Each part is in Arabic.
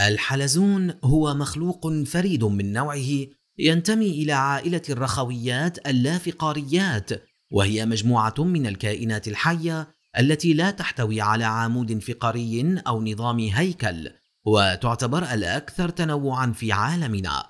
الحلزون هو مخلوق فريد من نوعه ينتمي إلى عائلة الرخويات اللافقاريات وهي مجموعة من الكائنات الحية التي لا تحتوي على عمود فقري أو نظام هيكل وتعتبر الأكثر تنوعا في عالمنا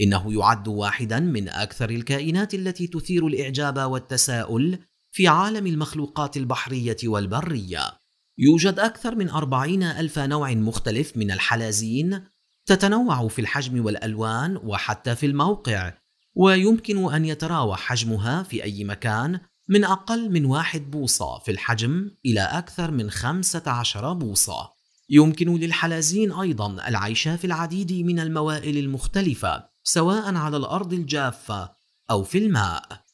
إنه يعد واحدا من أكثر الكائنات التي تثير الإعجاب والتساؤل في عالم المخلوقات البحرية والبرية يوجد أكثر من أربعين ألف نوع مختلف من الحلازين تتنوع في الحجم والألوان وحتى في الموقع ويمكن أن يتراوح حجمها في أي مكان من أقل من واحد بوصة في الحجم إلى أكثر من 15 بوصة يمكن للحلازين أيضا العيش في العديد من الموائل المختلفة سواء على الأرض الجافة أو في الماء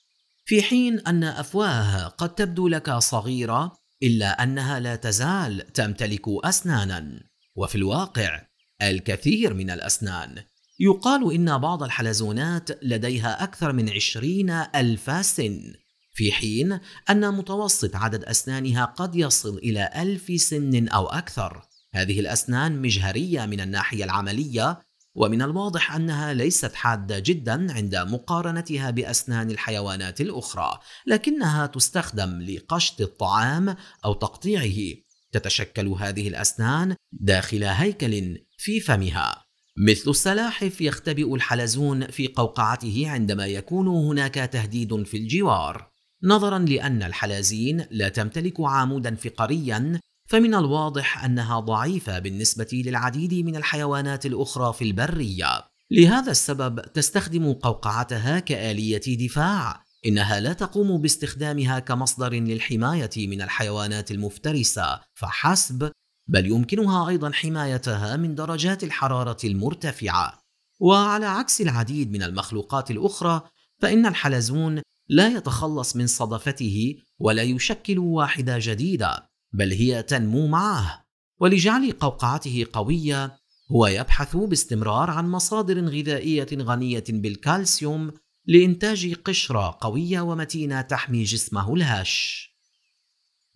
في حين أن أفواهها قد تبدو لك صغيرة إلا أنها لا تزال تمتلك أسنانا وفي الواقع الكثير من الأسنان يقال إن بعض الحلزونات لديها أكثر من عشرين ألف سن في حين أن متوسط عدد أسنانها قد يصل إلى ألف سن أو أكثر هذه الأسنان مجهرية من الناحية العملية ومن الواضح أنها ليست حادة جدا عند مقارنتها بأسنان الحيوانات الأخرى لكنها تستخدم لقشط الطعام أو تقطيعه تتشكل هذه الأسنان داخل هيكل في فمها مثل السلاحف يختبئ الحلزون في قوقعته عندما يكون هناك تهديد في الجوار نظرا لأن الحلازين لا تمتلك عامودا فقريا فمن الواضح أنها ضعيفة بالنسبة للعديد من الحيوانات الأخرى في البرية لهذا السبب تستخدم قوقعتها كآلية دفاع إنها لا تقوم باستخدامها كمصدر للحماية من الحيوانات المفترسة فحسب بل يمكنها أيضا حمايتها من درجات الحرارة المرتفعة وعلى عكس العديد من المخلوقات الأخرى فإن الحلزون لا يتخلص من صدفته ولا يشكل واحدة جديدة بل هي تنمو معه ولجعل قوقعته قويه هو يبحث باستمرار عن مصادر غذائيه غنيه بالكالسيوم لانتاج قشره قويه ومتينه تحمي جسمه الهش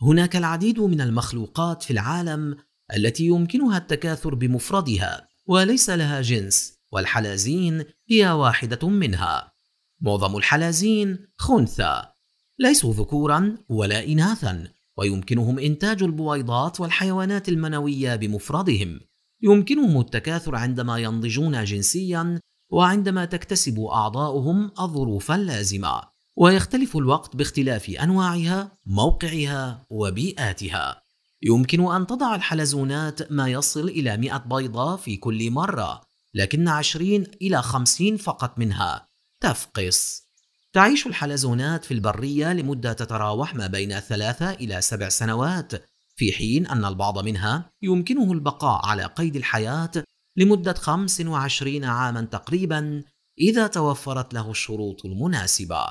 هناك العديد من المخلوقات في العالم التي يمكنها التكاثر بمفردها وليس لها جنس والحلازين هي واحده منها معظم الحلازين خنثى ليسوا ذكورا ولا اناثا ويمكنهم إنتاج البويضات والحيوانات المنوية بمفردهم. يمكنهم التكاثر عندما ينضجون جنسيا وعندما تكتسب أعضاؤهم الظروف اللازمة. ويختلف الوقت باختلاف أنواعها، موقعها، وبيئاتها. يمكن أن تضع الحلزونات ما يصل إلى 100 بيضة في كل مرة، لكن 20 إلى 50 فقط منها تفقس. تعيش الحلزونات في البرية لمدة تتراوح ما بين ثلاثة إلى سبع سنوات، في حين أن البعض منها يمكنه البقاء على قيد الحياة لمدة 25 عاما تقريبا إذا توفرت له الشروط المناسبة.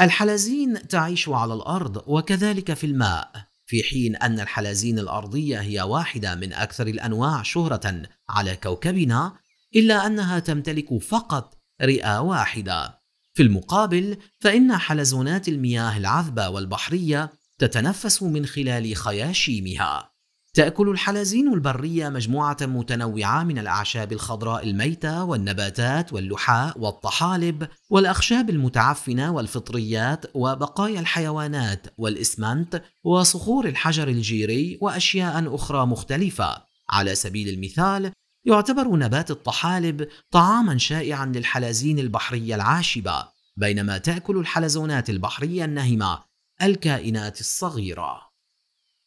الحلزين تعيش على الأرض وكذلك في الماء، في حين أن الحلزين الأرضية هي واحدة من أكثر الأنواع شهرة على كوكبنا، إلا أنها تمتلك فقط رئة واحدة. في المقابل فإن حلزونات المياه العذبة والبحرية تتنفس من خلال خياشيمها تأكل الحلزين البرية مجموعة متنوعة من الأعشاب الخضراء الميتة والنباتات واللحاء والطحالب والأخشاب المتعفنة والفطريات وبقايا الحيوانات والإسمنت وصخور الحجر الجيري وأشياء أخرى مختلفة على سبيل المثال يعتبر نبات الطحالب طعاما شائعا للحلزين البحرية العاشبة بينما تأكل الحلزونات البحرية النهمة الكائنات الصغيرة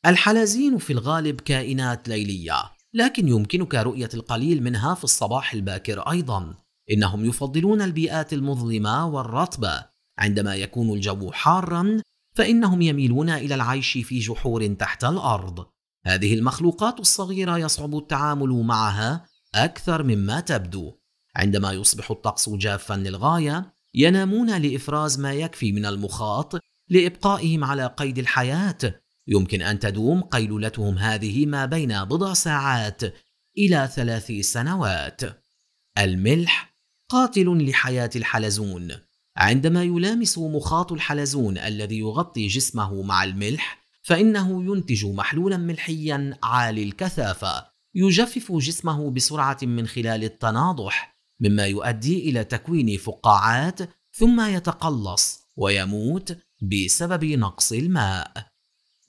الحلزين في الغالب كائنات ليلية لكن يمكنك رؤية القليل منها في الصباح الباكر أيضا إنهم يفضلون البيئات المظلمة والرطبة عندما يكون الجو حارا فإنهم يميلون إلى العيش في جحور تحت الأرض هذه المخلوقات الصغيرة يصعب التعامل معها أكثر مما تبدو عندما يصبح الطقس جافا للغاية ينامون لإفراز ما يكفي من المخاط لإبقائهم على قيد الحياة يمكن أن تدوم قيلولتهم هذه ما بين بضع ساعات إلى ثلاث سنوات الملح قاتل لحياة الحلزون عندما يلامس مخاط الحلزون الذي يغطي جسمه مع الملح فإنه ينتج محلولا ملحيا عالي الكثافة يجفف جسمه بسرعة من خلال التناضح مما يؤدي إلى تكوين فقاعات ثم يتقلص ويموت بسبب نقص الماء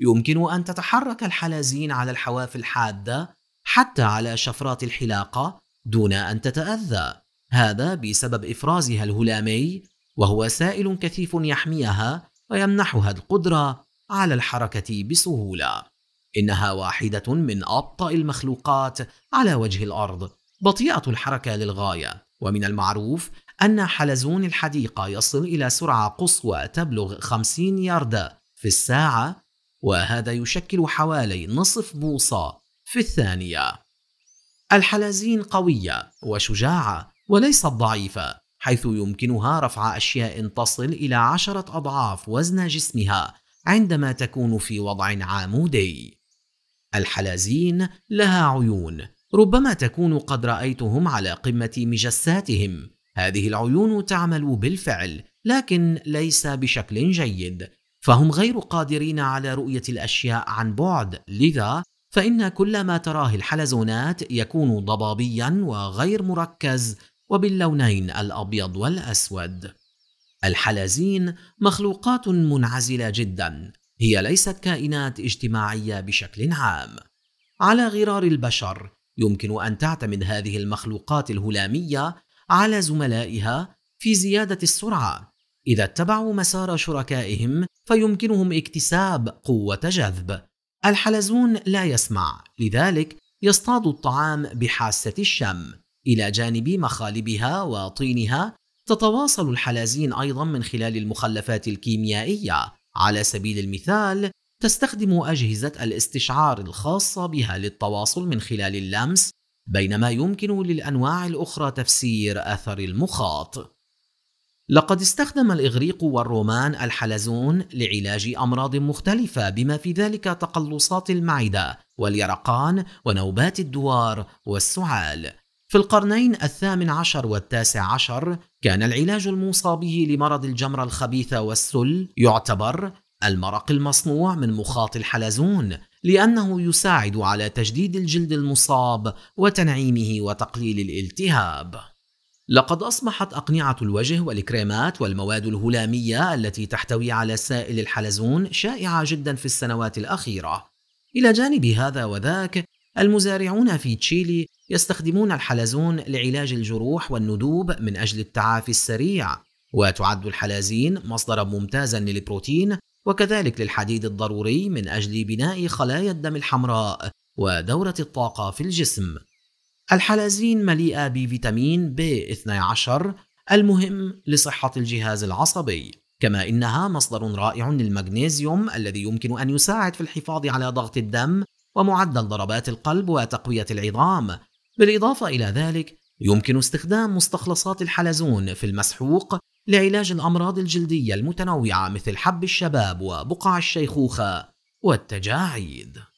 يمكن أن تتحرك الحلازين على الحواف الحادة حتى على شفرات الحلاقة دون أن تتأذى هذا بسبب إفرازها الهلامي وهو سائل كثيف يحميها ويمنحها القدرة على الحركة بسهولة إنها واحدة من أبطأ المخلوقات على وجه الأرض بطيئة الحركة للغاية ومن المعروف أن حلزون الحديقة يصل إلى سرعة قصوى تبلغ 50 ياردة في الساعة وهذا يشكل حوالي نصف بوصة في الثانية الحلزين قوية وشجاعة وليست ضعيفة حيث يمكنها رفع أشياء تصل إلى عشرة أضعاف وزن جسمها عندما تكون في وضع عامودي الحلازين لها عيون ربما تكون قد رايتهم على قمه مجساتهم هذه العيون تعمل بالفعل لكن ليس بشكل جيد فهم غير قادرين على رؤيه الاشياء عن بعد لذا فان كل ما تراه الحلزونات يكون ضبابيا وغير مركز وباللونين الابيض والاسود الحلزين مخلوقات منعزله جدا هي ليست كائنات اجتماعية بشكل عام. على غرار البشر، يمكن أن تعتمد هذه المخلوقات الهلامية على زملائها في زيادة السرعة. إذا اتبعوا مسار شركائهم، فيمكنهم اكتساب قوة جذب. الحلزون لا يسمع، لذلك يصطاد الطعام بحاسة الشم. إلى جانب مخالبها وطينها، تتواصل الحلازين أيضا من خلال المخلفات الكيميائية على سبيل المثال تستخدم أجهزة الاستشعار الخاصة بها للتواصل من خلال اللمس بينما يمكن للأنواع الأخرى تفسير أثر المخاط لقد استخدم الإغريق والرومان الحلزون لعلاج أمراض مختلفة بما في ذلك تقلصات المعدة واليرقان ونوبات الدوار والسعال في القرنين الثامن عشر والتاسع عشر كان العلاج الموصى به لمرض الجمرة الخبيثة والسل يعتبر المرق المصنوع من مخاط الحلزون لأنه يساعد على تجديد الجلد المصاب وتنعيمه وتقليل الالتهاب لقد أصبحت أقنعة الوجه والكريمات والمواد الهلامية التي تحتوي على سائل الحلزون شائعة جدا في السنوات الأخيرة إلى جانب هذا وذاك المزارعون في تشيلي يستخدمون الحلزون لعلاج الجروح والندوب من أجل التعافي السريع وتعد الحلازين مصدرا ممتازا للبروتين وكذلك للحديد الضروري من أجل بناء خلايا الدم الحمراء ودورة الطاقة في الجسم الحلازين مليئة بفيتامين ب 12 المهم لصحة الجهاز العصبي كما إنها مصدر رائع للمغنيسيوم الذي يمكن أن يساعد في الحفاظ على ضغط الدم ومعدل ضربات القلب وتقوية العظام بالإضافة إلى ذلك يمكن استخدام مستخلصات الحلزون في المسحوق لعلاج الأمراض الجلدية المتنوعة مثل حب الشباب وبقع الشيخوخة والتجاعيد